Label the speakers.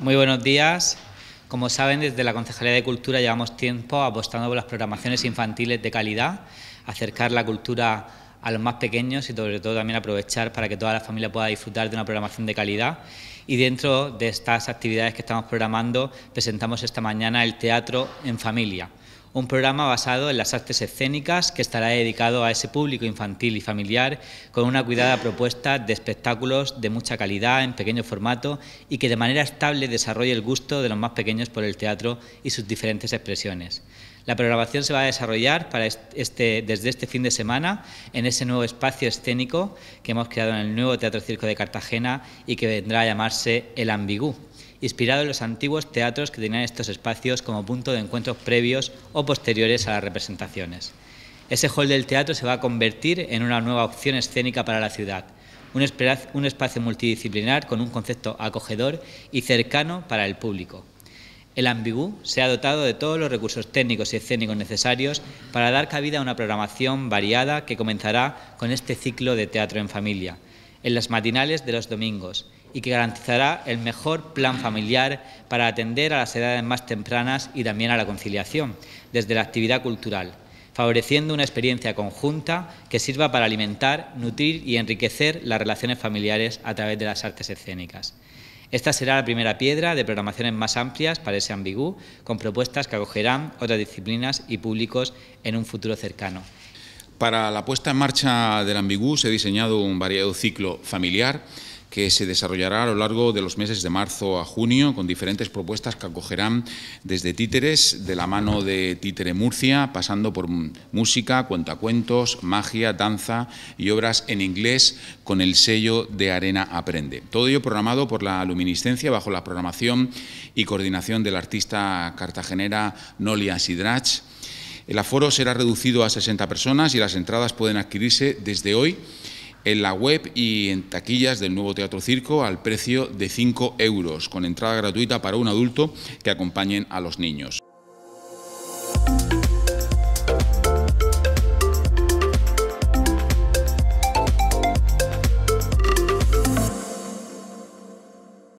Speaker 1: Muy buenos días. Como saben, desde la Concejalía de Cultura llevamos tiempo apostando por las programaciones infantiles de calidad, acercar la cultura a los más pequeños y sobre todo también aprovechar para que toda la familia pueda disfrutar de una programación de calidad. Y dentro de estas actividades que estamos programando presentamos esta mañana el teatro en familia un programa basado en las artes escénicas que estará dedicado a ese público infantil y familiar con una cuidada propuesta de espectáculos de mucha calidad en pequeño formato y que de manera estable desarrolle el gusto de los más pequeños por el teatro y sus diferentes expresiones. La programación se va a desarrollar este, desde este fin de semana en ese nuevo espacio escénico que hemos creado en el nuevo Teatro Circo de Cartagena y que vendrá a llamarse El Ambigú inspirado en los antiguos teatros que tenían estos espacios como punto de encuentros previos o posteriores a las representaciones. Ese hall del teatro se va a convertir en una nueva opción escénica para la ciudad, un, espacio multidisciplinar con un concepto acogedor y cercano para el público. El Ambigú se ha dotado de todos los recursos técnicos y escénicos necesarios para dar cabida a una programación variada que comenzará con este ciclo de teatro en familia, en las matinales de los domingos, y que garantizará el mejor plan familiar para atender a las edades más tempranas y también a la conciliación, desde la actividad cultural, favoreciendo una experiencia conjunta que sirva para alimentar, nutrir y enriquecer las relaciones familiares a través de las artes escénicas. Esta será la primera piedra de programaciones más amplias para ese ambigú, con propuestas que acogerán otras disciplinas y públicos en un futuro cercano. Para la
Speaker 2: puesta en marcha del ambigú se ha diseñado un variado ciclo familiar que se desarrollará a lo largo de los meses de marzo a junio con diferentes propuestas que acogerán desde títeres de la mano de Títere Murcia, pasando por música, cuentacuentos, magia, danza y obras en inglés con el sello de Arena Aprende. Todo ello programado por la luminiscencia bajo la programación y coordinación del artista cartagenera Nolia Sidrach. El aforo será reducido a 60 personas y las entradas pueden adquirirse desde hoy en la web y en taquillas del nuevo Teatro Circo al precio de 5 euros, con entrada gratuita para un adulto que acompañen a los niños.